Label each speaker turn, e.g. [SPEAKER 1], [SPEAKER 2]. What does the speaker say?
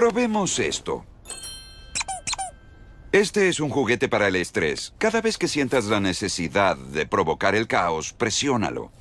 [SPEAKER 1] Probemos esto. Este es un juguete para el estrés. Cada vez que sientas la necesidad de provocar el caos, presiónalo.